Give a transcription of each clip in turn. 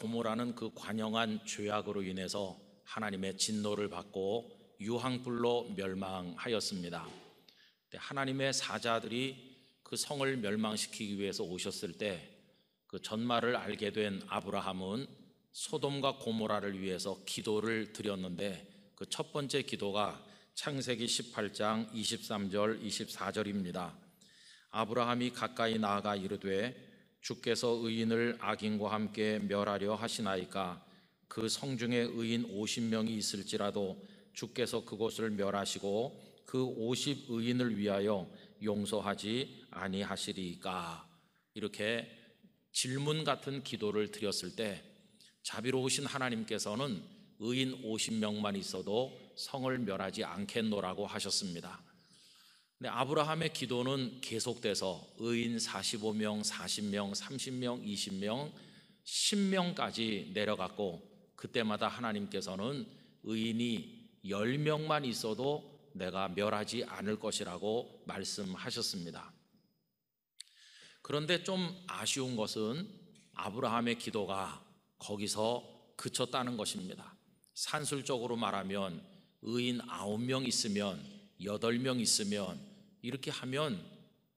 고모라는 그 관영한 죄악으로 인해서 하나님의 진노를 받고 유황불로 멸망하였습니다. 하나님의 사자들이 그 성을 멸망시키기 위해서 오셨을 때 그 전말을 알게 된 아브라함은 소돔과 고모라를 위해서 기도를 드렸는데 그 첫 번째 기도가 창세기 18장 23절 24절입니다. 아브라함이 가까이 나아가 이르되 주께서 의인을 악인과 함께 멸하려 하시나이까 그 성중에 의인 50명이 있을지라도 주께서 그곳을 멸하시고 그50 의인을 위하여 용서하지 아니하시리까 이렇게 질문 같은 기도를 드렸을 때 자비로우신 하나님께서는 의인 50명만 있어도 성을 멸하지 않겠노라고 하셨습니다. 근데 아브라함의 기도는 계속돼서 의인 45명, 40명, 30명, 20명, 10명까지 내려갔고 그때마다 하나님께서는 의인이 10명만 있어도 내가 멸하지 않을 것이라고 말씀하셨습니다. 그런데 좀 아쉬운 것은 아브라함의 기도가 거기서 그쳤다는 것입니다. 산술적으로 말하면 의인 9명 있으면 8명 있으면 이렇게 하면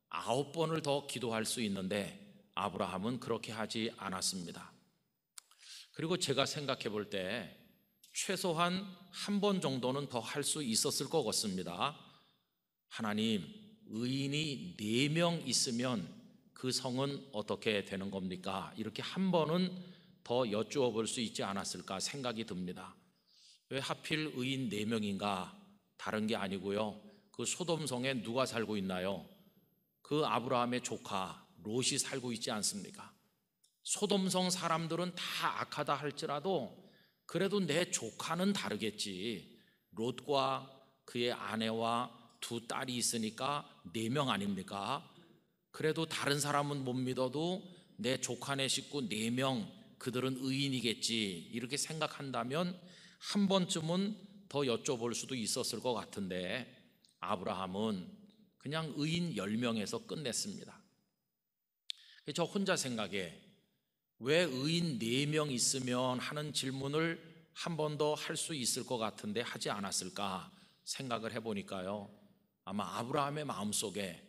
아홉 번을 더 기도할 수 있는데 아브라함은 그렇게 하지 않았습니다. 그리고 제가 생각해 볼 때 최소한 한 번 정도는 더 할 수 있었을 것 같습니다. 하나님, 의인이 네 명 있으면 그 성은 어떻게 되는 겁니까? 이렇게 한 번은 더 여쭈어 볼 수 있지 않았을까 생각이 듭니다. 왜 하필 의인 4명인가? 다른 게 아니고요. 그 소돔성에 누가 살고 있나요? 그 아브라함의 조카 롯이 살고 있지 않습니까? 소돔성 사람들은 다 악하다 할지라도 그래도 내 조카는 다르겠지. 롯과 그의 아내와 두 딸이 있으니까 네 명 아닙니까? 그래도 다른 사람은 못 믿어도 내 조카네 식구 네 명 그들은 의인이겠지. 이렇게 생각한다면 한 번쯤은 더 여쭤볼 수도 있었을 것 같은데 아브라함은 그냥 의인 10명에서 끝냈습니다. 저 혼자 생각에 왜 의인 4명 있으면 하는 질문을 한 번 더 할 수 있을 것 같은데 하지 않았을까 생각을 해보니까요. 아마 아브라함의 마음속에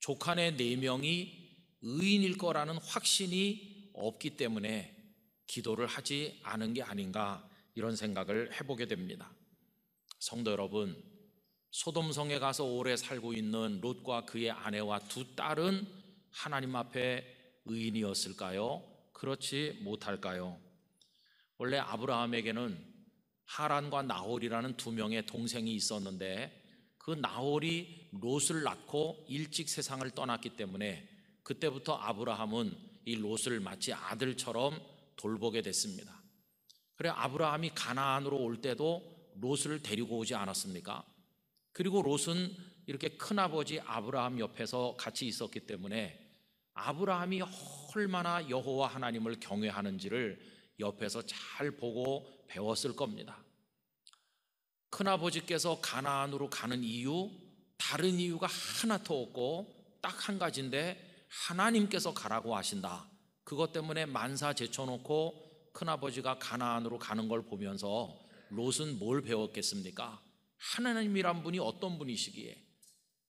조카네 4명이 의인일 거라는 확신이 없기 때문에 기도를 하지 않은 게 아닌가 이런 생각을 해보게 됩니다. 성도 여러분, 소돔성에 가서 오래 살고 있는 롯과 그의 아내와 두 딸은 하나님 앞에 의인이었을까요? 그렇지 못할까요? 원래 아브라함에게는 하란과 나홀이라는 두 명의 동생이 있었는데 그 나홀이 롯을 낳고 일찍 세상을 떠났기 때문에 그때부터 아브라함은 이 롯을 마치 아들처럼 돌보게 됐습니다. 그래 아브라함이 가나안으로 올 때도 롯을 데리고 오지 않았습니까? 그리고 롯은 이렇게 큰아버지 아브라함 옆에서 같이 있었기 때문에 아브라함이 얼마나 여호와 하나님을 경외하는지를 옆에서 잘 보고 배웠을 겁니다. 큰아버지께서 가나안으로 가는 이유 다른 이유가 하나도 없고 딱 한 가지인데 하나님께서 가라고 하신다. 그것 때문에 만사 제쳐놓고 큰아버지가 가나안으로 가는 걸 보면서 롯은 뭘 배웠겠습니까? 하나님이란 분이 어떤 분이시기에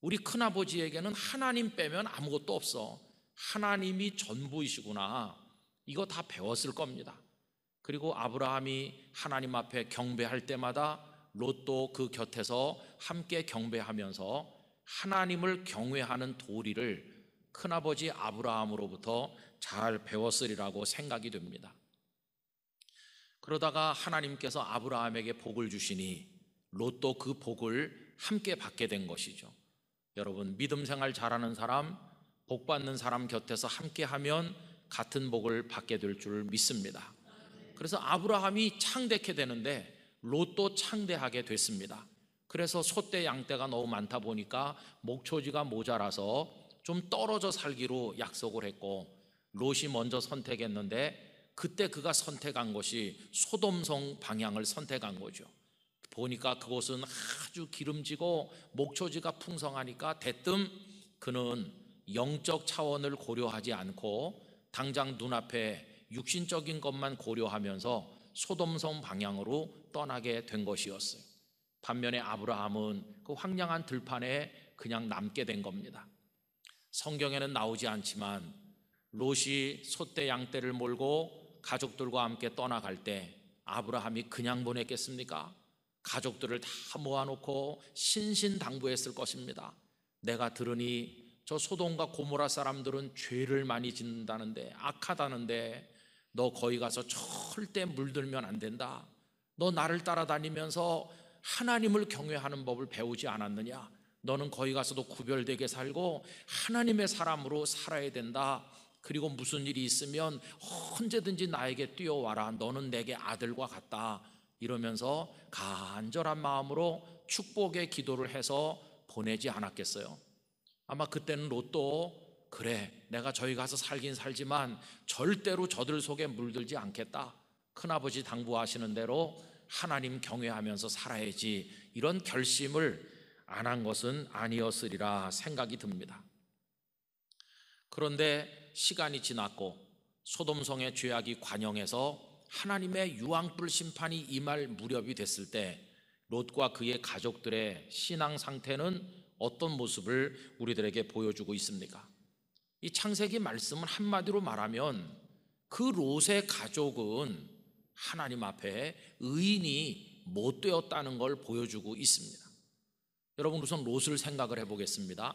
우리 큰아버지에게는 하나님 빼면 아무것도 없어. 하나님이 전부이시구나. 이거 다 배웠을 겁니다. 그리고 아브라함이 하나님 앞에 경배할 때마다 롯도 그 곁에서 함께 경배하면서 하나님을 경외하는 도리를 큰아버지 아브라함으로부터 잘 배웠으리라고 생각이 됩니다. 그러다가 하나님께서 아브라함에게 복을 주시니 롯도 그 복을 함께 받게 된 것이죠. 여러분, 믿음 생활 잘하는 사람, 복 받는 사람 곁에서 함께 하면 같은 복을 받게 될 줄 믿습니다. 그래서 아브라함이 창대케 되는데 롯도 창대하게 됐습니다. 그래서 소떼 양떼가 너무 많다 보니까 목초지가 모자라서 좀 떨어져 살기로 약속을 했고 롯이 먼저 선택했는데 그때 그가 선택한 것이 소돔성 방향을 선택한 거죠. 보니까 그곳은 아주 기름지고 목초지가 풍성하니까 대뜸 그는 영적 차원을 고려하지 않고 당장 눈앞에 육신적인 것만 고려하면서 소돔성 방향으로 떠나게 된 것이었어요. 반면에 아브라함은 그 황량한 들판에 그냥 남게 된 겁니다. 성경에는 나오지 않지만 롯이 소떼 양떼를 몰고 가족들과 함께 떠나갈 때 아브라함이 그냥 보냈겠습니까? 가족들을 다 모아놓고 신신당부했을 것입니다. 내가 들으니 저 소돔과 고모라 사람들은 죄를 많이 짓는다는데 악하다는데 너 거기 가서 절대 물들면 안 된다. 너 나를 따라다니면서 하나님을 경외하는 법을 배우지 않았느냐? 너는 거기 가서도 구별되게 살고 하나님의 사람으로 살아야 된다. 그리고 무슨 일이 있으면 언제든지 나에게 뛰어와라. 너는 내게 아들과 같다. 이러면서 간절한 마음으로 축복의 기도를 해서 보내지 않았겠어요. 아마 그때는 로또 그래 내가 저희 가서 살긴 살지만 절대로 저들 속에 물들지 않겠다. 큰아버지 당부하시는 대로 하나님 경외하면서 살아야지 이런 결심을 안 한 것은 아니었으리라 생각이 듭니다. 그런데 시간이 지났고 소돔성의 죄악이 관영해서 하나님의 유황불 심판이 임할 무렵이 됐을 때 롯과 그의 가족들의 신앙 상태는 어떤 모습을 우리들에게 보여주고 있습니까? 이 창세기 말씀은 한마디로 말하면 그 롯의 가족은 하나님 앞에 의인이 못 되었다는 걸 보여주고 있습니다. 여러분 우선 롯을 생각을 해보겠습니다.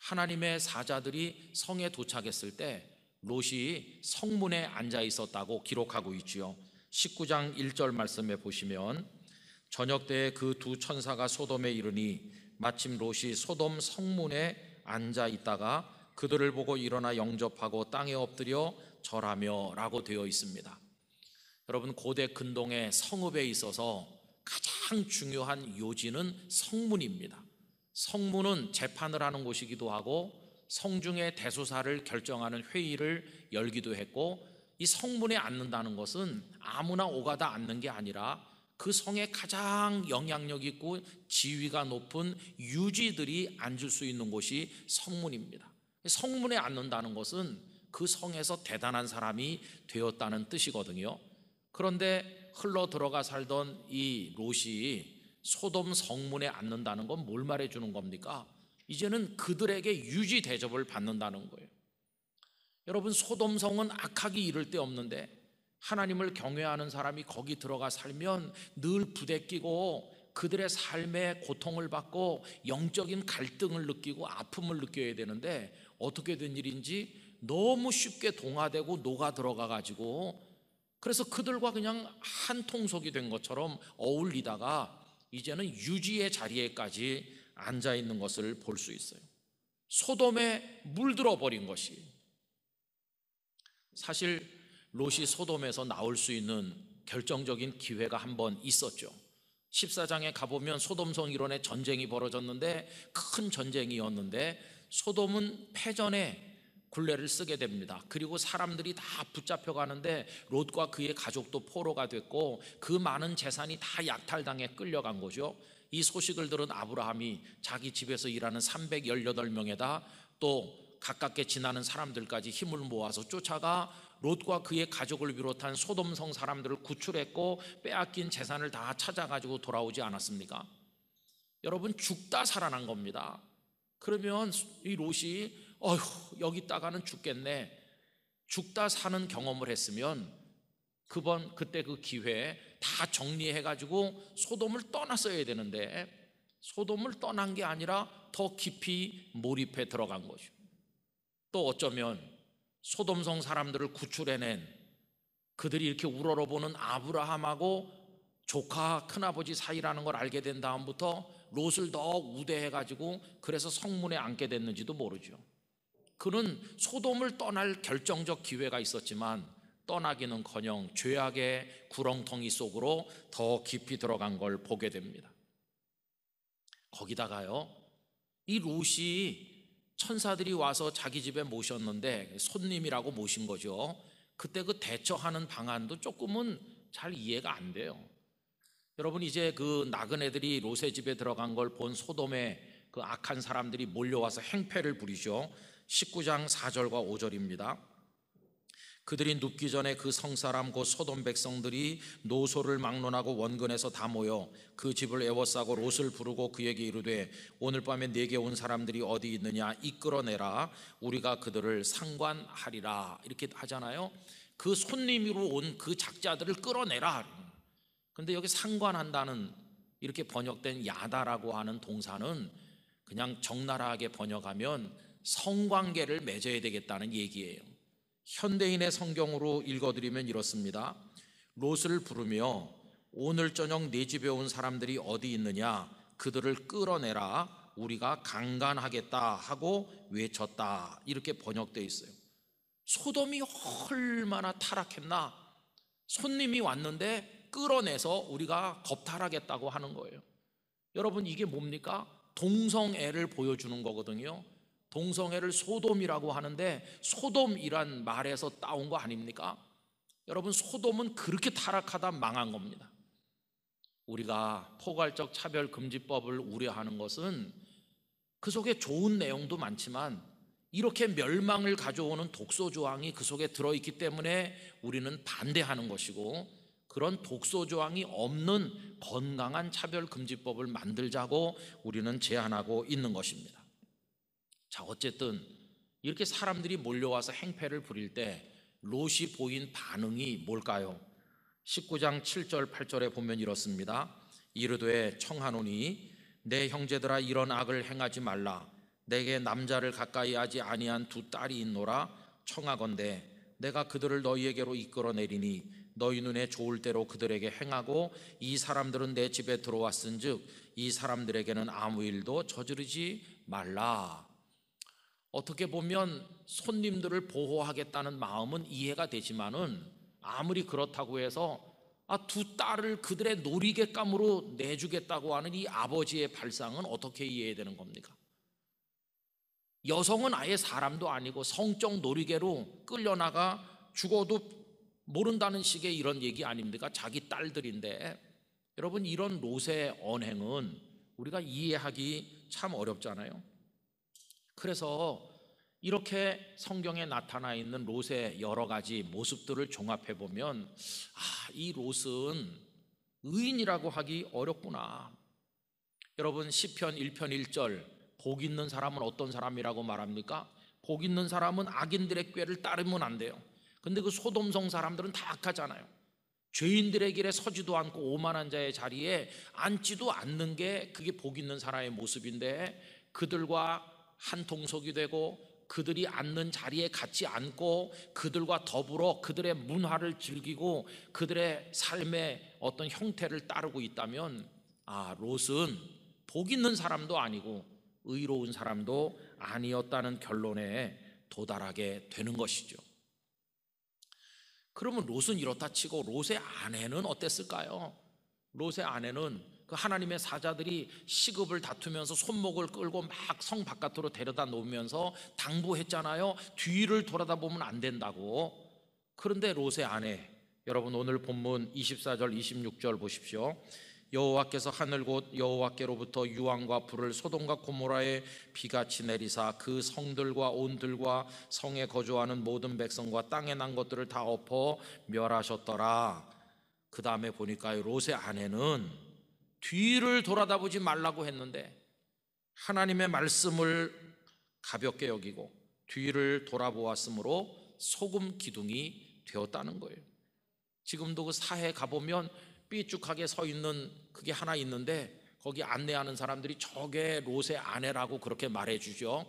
하나님의 사자들이 성에 도착했을 때 롯이 성문에 앉아 있었다고 기록하고 있지요. 19장 1절 말씀에 보시면 저녁 때에 그 두 천사가 소돔에 이르니 마침 롯이 소돔 성문에 앉아 있다가 그들을 보고 일어나 영접하고 땅에 엎드려 절하며라고 되어 있습니다. 여러분 고대 근동의 성읍에 있어서 가장 중요한 요지는 성문입니다. 성문은 재판을 하는 곳이기도 하고 성중의 대소사를 결정하는 회의를 열기도 했고 이 성문에 앉는다는 것은 아무나 오가다 앉는 게 아니라 그 성에 가장 영향력 있고 지위가 높은 유지들이 앉을 수 있는 곳이 성문입니다. 성문에 앉는다는 것은 그 성에서 대단한 사람이 되었다는 뜻이거든요. 그런데 흘러 들어가 살던 이 롯이 소돔 성문에 앉는다는 건 뭘 말해 주는 겁니까? 이제는 그들에게 유지 대접을 받는다는 거예요. 여러분 소돔성은 악하기 이를 데 없는데 하나님을 경외하는 사람이 거기 들어가 살면 늘 부대끼고 그들의 삶의 고통을 받고 영적인 갈등을 느끼고 아픔을 느껴야 되는데 어떻게 된 일인지 너무 쉽게 동화되고 녹아 들어가 가지고 그래서 그들과 그냥 한 통속이 된 것처럼 어울리다가 이제는 유지의 자리에까지 앉아 있는 것을 볼 수 있어요. 소돔에 물들어 버린 것이 사실 롯이 소돔에서 나올 수 있는 결정적인 기회가 한 번 있었죠. 14장에 가보면 소돔성 일원의 전쟁이 벌어졌는데 큰 전쟁이었는데 소돔은 패전에 굴레를 쓰게 됩니다. 그리고 사람들이 다 붙잡혀 가는데 롯과 그의 가족도 포로가 됐고 그 많은 재산이 다 약탈당에 끌려간 거죠. 이 소식을 들은 아브라함이 자기 집에서 일하는 318명에다 또 가깝게 지나는 사람들까지 힘을 모아서 쫓아가 롯과 그의 가족을 비롯한 소돔성 사람들을 구출했고 빼앗긴 재산을 다 찾아가지고 돌아오지 않았습니까? 여러분 죽다 살아난 겁니다. 그러면 이 롯이 어휴 여기 있다가는 죽겠네. 죽다 사는 경험을 했으면 그번 그때 그 기회에 다 정리해 가지고 소돔을 떠났어야 되는데 소돔을 떠난 게 아니라 더 깊이 몰입해 들어간 거죠. 또 어쩌면 소돔성 사람들을 구출해낸 그들이 이렇게 우러러보는 아브라함하고 조카 큰아버지 사이라는 걸 알게 된 다음부터 롯을 더 우대해 가지고 그래서 성문에 앉게 됐는지도 모르죠. 그는 소돔을 떠날 결정적 기회가 있었지만 떠나기는커녕 죄악의 구렁텅이 속으로 더 깊이 들어간 걸 보게 됩니다. 거기다가요, 이 롯이 천사들이 와서 자기 집에 모셨는데 손님이라고 모신 거죠. 그때 그 대처하는 방안도 조금은 잘 이해가 안 돼요. 여러분 이제 그 나그네들이 롯의 집에 들어간 걸 본 소돔의 그 악한 사람들이 몰려와서 행패를 부리죠. 19장 4절과 5절입니다. 그들이 눕기 전에 그 성사람 곧 소돔 백성들이 노소를 막론하고 원근에서 다 모여 그 집을 애워싸고 롯을 부르고 그에게 이르되 오늘 밤에 내게 온 사람들이 어디 있느냐 이끌어내라 우리가 그들을 상관하리라 이렇게 하잖아요 그 손님으로 온 그 작자들을 끌어내라 근데 여기 상관한다는 이렇게 번역된 야다라고 하는 동사는 그냥 적나라하게 번역하면 성관계를 맺어야 되겠다는 얘기예요 현대인의 성경으로 읽어드리면 이렇습니다. 롯을 부르며 오늘 저녁 네 집에 온 사람들이 어디 있느냐 그들을 끌어내라 우리가 강간하겠다 하고 외쳤다 이렇게 번역돼 있어요. 소돔이 얼마나 타락했나 손님이 왔는데 끌어내서 우리가 겁탈하겠다고 하는 거예요. 여러분 이게 뭡니까? 동성애를 보여주는 거거든요. 동성애를 소돔이라고 하는데 소돔이란 말에서 따온 거 아닙니까? 여러분 소돔은 그렇게 타락하다 망한 겁니다. 우리가 포괄적 차별 금지법을 우려하는 것은 그 속에 좋은 내용도 많지만 이렇게 멸망을 가져오는 독소 조항이 그 속에 들어 있기 때문에 우리는 반대하는 것이고 그런 독소 조항이 없는 건강한 차별 금지법을 만들자고 우리는 제안하고 있는 것입니다. 자, 어쨌든 이렇게 사람들이 몰려와서 행패를 부릴 때 롯이 보인 반응이 뭘까요? 19장 7절 8절에 보면 이렇습니다. 이르되 청하노니 내 형제들아 이런 악을 행하지 말라 내게 남자를 가까이 하지 아니한 두 딸이 있노라 청하건대 내가 그들을 너희에게로 이끌어내리니 너희 눈에 좋을 대로 그들에게 행하고 이 사람들은 내 집에 들어왔은즉 이 사람들에게는 아무 일도 저지르지 말라 어떻게 보면 손님들을 보호하겠다는 마음은 이해가 되지만은 아무리 그렇다고 해서 아, 두 딸을 그들의 놀이객감으로 내주겠다고 하는 이 아버지의 발상은 어떻게 이해해야 되는 겁니까? 여성은 아예 사람도 아니고 성적 놀이개로 끌려나가 죽어도 모른다는 식의 이런 얘기 아닙니까? 자기 딸들인데 여러분 이런 노세 언행은 우리가 이해하기 참 어렵잖아요. 그래서 이렇게 성경에 나타나 있는 롯의 여러 가지 모습들을 종합해 보면 아, 이 롯은 의인이라고 하기 어렵구나. 여러분 시편 1편 1절 복 있는 사람은 어떤 사람이라고 말합니까? 복 있는 사람은 악인들의 꾀를 따르면 안 돼요. 근데 그 소돔성 사람들은 다 악하잖아요. 죄인들의 길에 서지도 않고 오만한 자의 자리에 앉지도 않는 게 그게 복 있는 사람의 모습인데 그들과 한 통속이 되고 그들이 앉는 자리에 같이 앉고 그들과 더불어 그들의 문화를 즐기고 그들의 삶의 어떤 형태를 따르고 있다면 아, 롯은 복 있는 사람도 아니고 의로운 사람도 아니었다는 결론에 도달하게 되는 것이죠. 그러면 롯은 이렇다 치고 롯의 아내는 어땠을까요? 롯의 아내는 그 하나님의 사자들이 시급을 다투면서 손목을 끌고 막 성 바깥으로 데려다 놓으면서 당부했잖아요. 뒤를 돌아다보면 안 된다고. 그런데 롯의 아내 여러분 오늘 본문 24절 26절 보십시오. 여호와께서 하늘 곧 여호와께로부터 유황과 불을 소돔과 고모라에 비같이 내리사 그 성들과 온들과 성에 거주하는 모든 백성과 땅에 난 것들을 다 엎어 멸하셨더라. 그 다음에 보니까 롯의 아내는 뒤를 돌아다보지 말라고 했는데 하나님의 말씀을 가볍게 여기고 뒤를 돌아보았으므로 소금 기둥이 되었다는 거예요. 지금도 그 사해 가보면 삐죽하게 서 있는 그게 하나 있는데 거기 안내하는 사람들이 저게 롯의 아내라고 그렇게 말해주죠.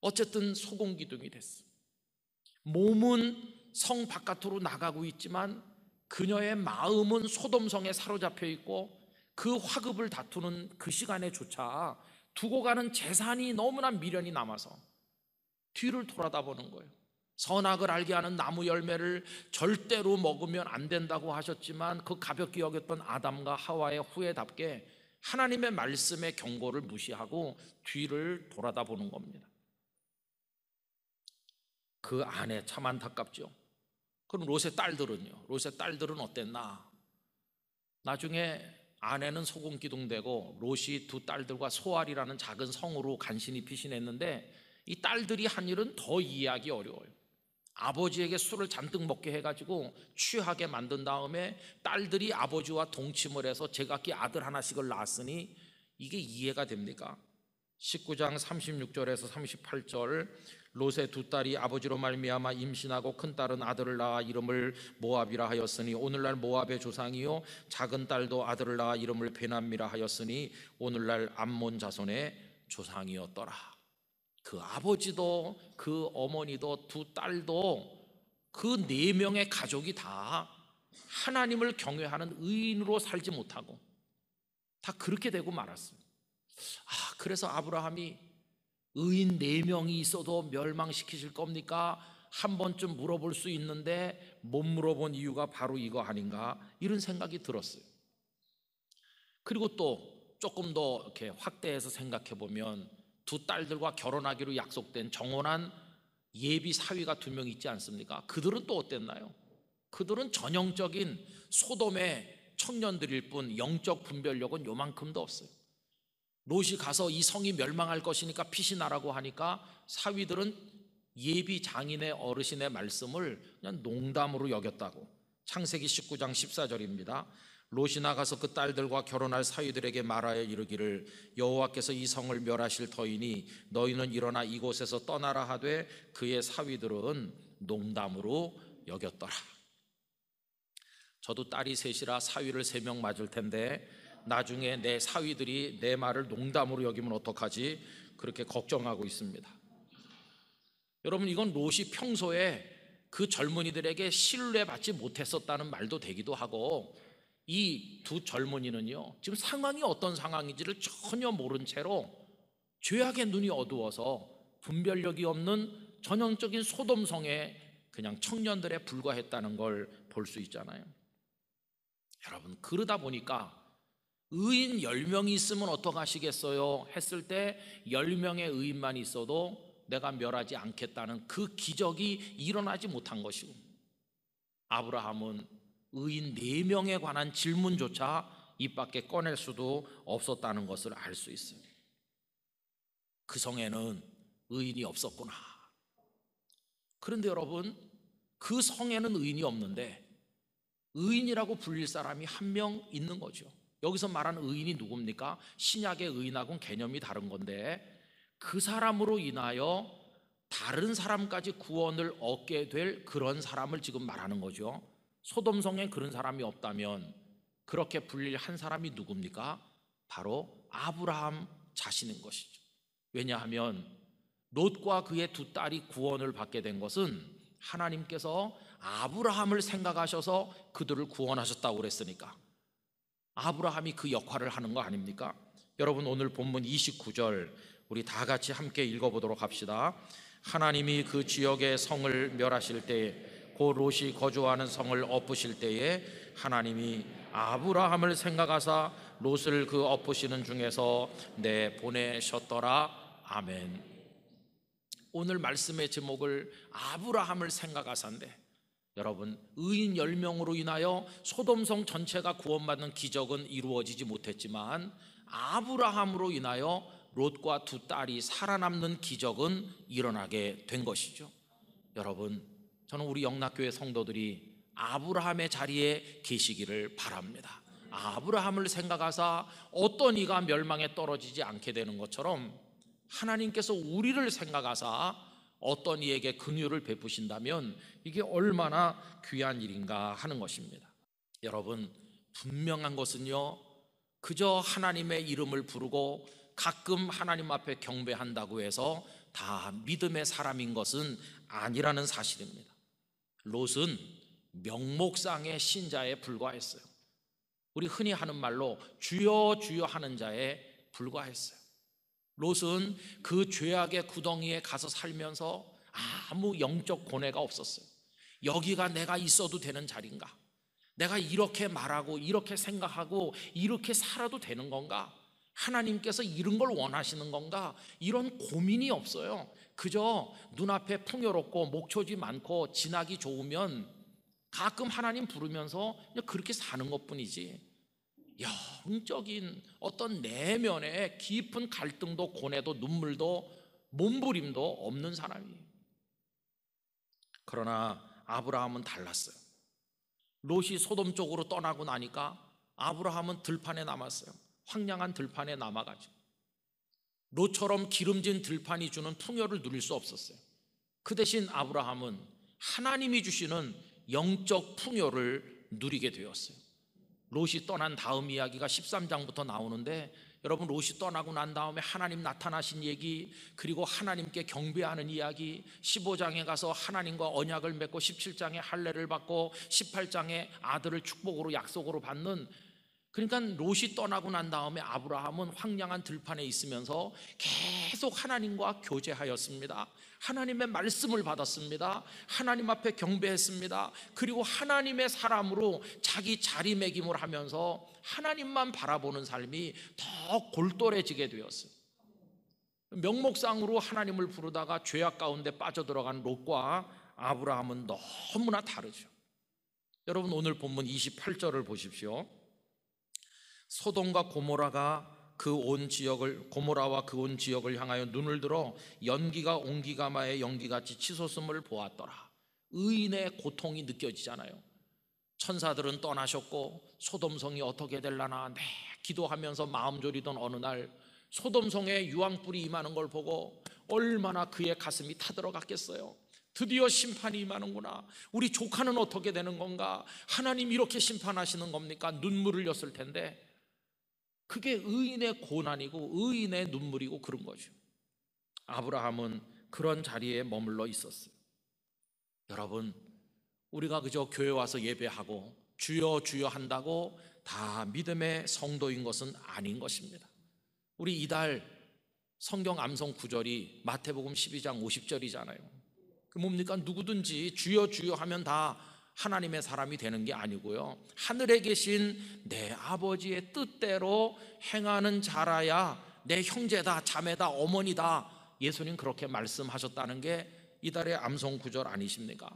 어쨌든 소금 기둥이 됐어. 몸은 성 바깥으로 나가고 있지만 그녀의 마음은 소돔성에 사로잡혀 있고 그 화급을 다투는 그 시간에조차 두고 가는 재산이 너무나 미련이 남아서 뒤를 돌아다보는 거예요. 선악을 알게 하는 나무 열매를 절대로 먹으면 안 된다고 하셨지만 그 가볍게 여겼던 아담과 하와의 후회답게 하나님의 말씀의 경고를 무시하고 뒤를 돌아다보는 겁니다. 그 안에 참 안타깝죠. 그럼 롯의 딸들은요? 롯의 딸들은 어땠나? 나중에 아내는 소금 기둥되고 롯이 두 딸들과 소알이라는 작은 성으로 간신히 피신했는데 이 딸들이 한 일은 더 이해하기 어려워요. 아버지에게 술을 잔뜩 먹게 해가지고 취하게 만든 다음에 딸들이 아버지와 동침을 해서 제각기 아들 하나씩을 낳았으니 이게 이해가 됩니까? 19장 36절에서 38절 롯의 두 딸이 아버지로 말미암아 임신하고 큰 딸은 아들을 낳아 이름을 모압이라 하였으니 오늘날 모압의 조상이요 작은 딸도 아들을 낳아 이름을 베남미라 하였으니 오늘날 암몬 자손의 조상이었더라. 그 아버지도 그 어머니도 두 딸도 그 네 명의 가족이 다 하나님을 경외하는 의인으로 살지 못하고 다 그렇게 되고 말았습니다. 아, 그래서 아브라함이 의인 네 명이 있어도 멸망시키실 겁니까? 한 번쯤 물어볼 수 있는데 못 물어본 이유가 바로 이거 아닌가? 이런 생각이 들었어요. 그리고 또 조금 더 이렇게 확대해서 생각해 보면 두 딸들과 결혼하기로 약속된 정혼한 예비 사위가 두 명 있지 않습니까? 그들은 또 어땠나요? 그들은 전형적인 소돔의 청년들일 뿐 영적 분별력은 요만큼도 없어요. 롯이 가서 이 성이 멸망할 것이니까 피신 하라고 하니까 사위들은 예비 장인의 어르신의 말씀을 그냥 농담으로 여겼다고. 창세기 19장 14절입니다. 롯이 나가서 그 딸들과 결혼할 사위들에게 말하여 이르기를 여호와께서 이 성을 멸하실 터이니 너희는 일어나 이곳에서 떠나라 하되 그의 사위들은 농담으로 여겼더라. 저도 딸이 셋이라 사위를 세 명 맞을 텐데 나중에 내 사위들이 내 말을 농담으로 여기면 어떡하지? 그렇게 걱정하고 있습니다. 여러분 이건 롯이 평소에 그 젊은이들에게 신뢰받지 못했었다는 말도 되기도 하고 이 두 젊은이는요 지금 상황이 어떤 상황인지를 전혀 모른 채로 죄악의 눈이 어두워서 분별력이 없는 전형적인 소돔성의 그냥 청년들에 불과했다는 걸 볼 수 있잖아요. 여러분 그러다 보니까 의인 10명이 있으면 어떡하시겠어요? 했을 때 10명의 의인만 있어도 내가 멸하지 않겠다는 그 기적이 일어나지 못한 것이고 아브라함은 의인 4명에 관한 질문조차 입 밖에 꺼낼 수도 없었다는 것을 알 수 있어요. 그 성에는 의인이 없었구나. 그런데 여러분, 그 성에는 의인이 없는데 의인이라고 불릴 사람이 한 명 있는 거죠. 여기서 말하는 의인이 누굽니까? 신약의 의인하고는 개념이 다른 건데 그 사람으로 인하여 다른 사람까지 구원을 얻게 될 그런 사람을 지금 말하는 거죠. 소돔성에 그런 사람이 없다면 그렇게 불릴 한 사람이 누굽니까? 바로 아브라함 자신인 것이죠. 왜냐하면 롯과 그의 두 딸이 구원을 받게 된 것은 하나님께서 아브라함을 생각하셔서 그들을 구원하셨다고 그랬으니까. 아브라함이 그 역할을 하는 거 아닙니까? 여러분 오늘 본문 29절 우리 다 같이 함께 읽어보도록 합시다. 하나님이 그 지역의 성을 멸하실 때에 고 롯이 거주하는 성을 엎으실 때에 하나님이 아브라함을 생각하사 롯을 그 엎으시는 중에서 내 보내셨더라. 아멘. 오늘 말씀의 제목을 아브라함을 생각하사인데 여러분 의인 10명으로 인하여 소돔성 전체가 구원받는 기적은 이루어지지 못했지만 아브라함으로 인하여 롯과 두 딸이 살아남는 기적은 일어나게 된 것이죠. 여러분 저는 우리 영락교회 성도들이 아브라함의 자리에 계시기를 바랍니다. 아브라함을 생각하사 어떤 이가 멸망에 떨어지지 않게 되는 것처럼 하나님께서 우리를 생각하사 어떤 이에게 긍휼을 베푸신다면 이게 얼마나 귀한 일인가 하는 것입니다. 여러분 분명한 것은요. 그저 하나님의 이름을 부르고 가끔 하나님 앞에 경배한다고 해서 다 믿음의 사람인 것은 아니라는 사실입니다. 롯은 명목상의 신자에 불과했어요. 우리 흔히 하는 말로 주여 주여 하는 자에 불과했어요. 롯은 그 죄악의 구덩이에 가서 살면서 아무 영적 고뇌가 없었어요. 여기가 내가 있어도 되는 자리인가? 내가 이렇게 말하고 이렇게 생각하고 이렇게 살아도 되는 건가? 하나님께서 이런 걸 원하시는 건가? 이런 고민이 없어요. 그저 눈앞에 풍요롭고 목초지 많고 진학이 좋으면 가끔 하나님 부르면서 그냥 그렇게 사는 것 뿐이지. 영적인 어떤 내면의 깊은 갈등도 고뇌도 눈물도 몸부림도 없는 사람이에요. 그러나 아브라함은 달랐어요. 롯이 소돔 쪽으로 떠나고 나니까 아브라함은 들판에 남았어요. 황량한 들판에 남아가지고 롯처럼 기름진 들판이 주는 풍요를 누릴 수 없었어요. 그 대신 아브라함은 하나님이 주시는 영적 풍요를 누리게 되었어요. 롯이 떠난 다음 이야기가 13장부터 나오는데 여러분 롯이 떠나고 난 다음에 하나님 나타나신 얘기 그리고 하나님께 경배하는 이야기 15장에 가서 하나님과 언약을 맺고 17장에 할례를 받고 18장에 아들을 축복으로 약속으로 받는 그러니까 롯이 떠나고 난 다음에 아브라함은 황량한 들판에 있으면서 계속 하나님과 교제하였습니다. 하나님의 말씀을 받았습니다. 하나님 앞에 경배했습니다. 그리고 하나님의 사람으로 자기 자리매김을 하면서 하나님만 바라보는 삶이 더 골똘해지게 되었습니다 명목상으로 하나님을 부르다가 죄악 가운데 빠져들어간 롯과 아브라함은 너무나 다르죠. 여러분 오늘 본문 28절을 보십시오. 소돔과 고모라가 그 온 지역을 고모라와 그 온 지역을 향하여 눈을 들어 연기가 옹기가마에 연기같이 치솟음을 보았더라. 의인의 고통이 느껴지잖아요. 천사들은 떠나셨고 소돔성이 어떻게 될라나 내 네, 기도하면서 마음 졸이던 어느 날 소돔성에 유황불이 임하는 걸 보고 얼마나 그의 가슴이 타들어갔겠어요. 드디어 심판이 임하는구나. 우리 조카는 어떻게 되는 건가? 하나님 이렇게 심판하시는 겁니까? 눈물을 흘렸을 텐데 그게 의인의 고난이고 의인의 눈물이고 그런 거죠. 아브라함은 그런 자리에 머물러 있었어요. 여러분, 우리가 그저 교회 와서 예배하고 주여 주여 한다고 다 믿음의 성도인 것은 아닌 것입니다. 우리 이달 성경 암송 구절이 마태복음 12장 50절이잖아요. 그 뭡니까? 누구든지 주여 주여 하면 다 하나님의 사람이 되는 게 아니고요. 하늘에 계신 내 아버지의 뜻대로 행하는 자라야 내 형제다, 자매다, 어머니다. 예수님 그렇게 말씀하셨다는 게 이달의 암송 구절 아니십니까?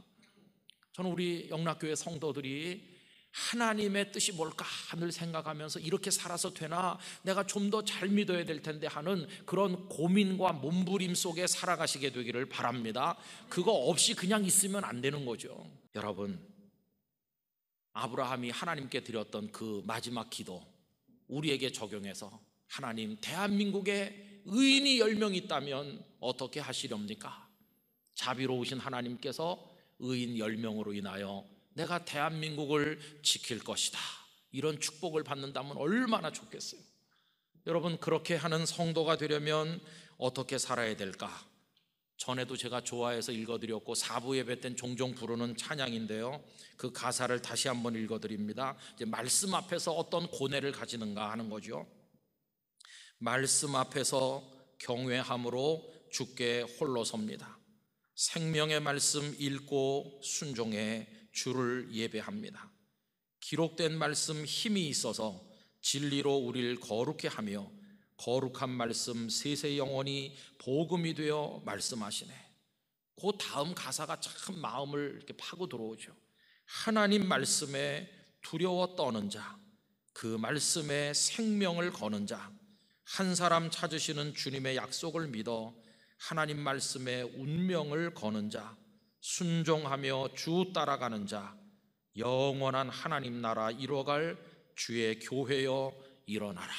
저는 우리 영락교회 성도들이 하나님의 뜻이 뭘까 하늘 생각하면서 이렇게 살아서 되나 내가 좀 더 잘 믿어야 될 텐데 하는 그런 고민과 몸부림 속에 살아가시게 되기를 바랍니다. 그거 없이 그냥 있으면 안 되는 거죠. 여러분, 아브라함이 하나님께 드렸던 그 마지막 기도, 우리에게 적용해서 하나님, 대한민국에 의인이 10명 있다면 어떻게 하시렵니까? 자비로우신 하나님께서 의인 10명으로 인하여 내가 대한민국을 지킬 것이다. 이런 축복을 받는다면 얼마나 좋겠어요. 여러분, 그렇게 하는 성도가 되려면 어떻게 살아야 될까? 전에도 제가 좋아해서 읽어드렸고 사부 예배 땐 종종 부르는 찬양인데요. 그 가사를 다시 한번 읽어드립니다. 이제 말씀 앞에서 어떤 고뇌를 가지는가 하는 거죠. 말씀 앞에서 경외함으로 주께 홀로 섭니다. 생명의 말씀 읽고 순종해 주를 예배합니다. 기록된 말씀 힘이 있어서 진리로 우리를 거룩해 하며 거룩한 말씀 세세 영원히 복음이 되어 말씀하시네. 그 다음 가사가 참 마음을 이렇게 파고 들어오죠. 하나님 말씀에 두려워 떠는 자, 그 말씀에 생명을 거는 자, 한 사람 찾으시는 주님의 약속을 믿어 하나님 말씀에 운명을 거는 자, 순종하며 주 따라가는 자, 영원한 하나님 나라 이뤄갈 주의 교회여 일어나라.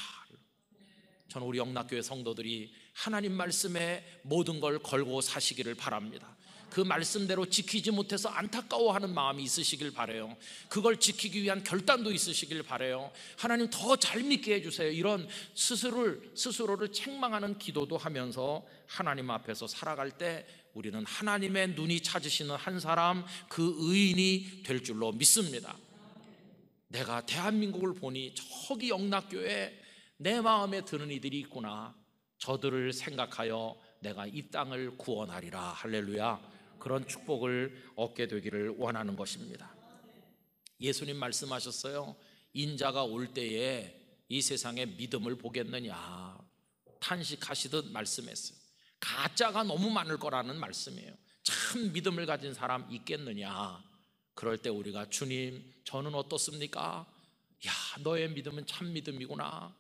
저는 우리 영락교회 성도들이 하나님 말씀에 모든 걸 걸고 사시기를 바랍니다. 그 말씀대로 지키지 못해서 안타까워하는 마음이 있으시길 바래요. 그걸 지키기 위한 결단도 있으시길 바래요. 하나님 더 잘 믿게 해주세요. 이런 스스로를 스스로를 책망하는 기도도 하면서 하나님 앞에서 살아갈 때 우리는 하나님의 눈이 찾으시는 한 사람 그 의인이 될 줄로 믿습니다. 내가 대한민국을 보니 저기 영락교회 내 마음에 드는 이들이 있구나. 저들을 생각하여 내가 이 땅을 구원하리라. 할렐루야. 그런 축복을 얻게 되기를 원하는 것입니다. 예수님 말씀하셨어요. 인자가 올 때에 이 세상에 믿음을 보겠느냐. 탄식하시듯 말씀했어요. 가짜가 너무 많을 거라는 말씀이에요. 참 믿음을 가진 사람 있겠느냐. 그럴 때 우리가 주님, 저는 어떻습니까? 야, 너의 믿음은 참 믿음이구나.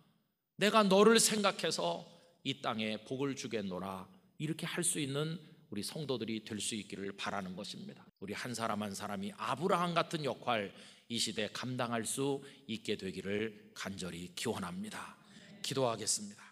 내가 너를 생각해서 이 땅에 복을 주겠노라. 이렇게 할 수 있는 우리 성도들이 될 수 있기를 바라는 것입니다. 우리 한 사람 한 사람이 아브라함 같은 역할 이 시대에 감당할 수 있게 되기를 간절히 기원합니다. 기도하겠습니다.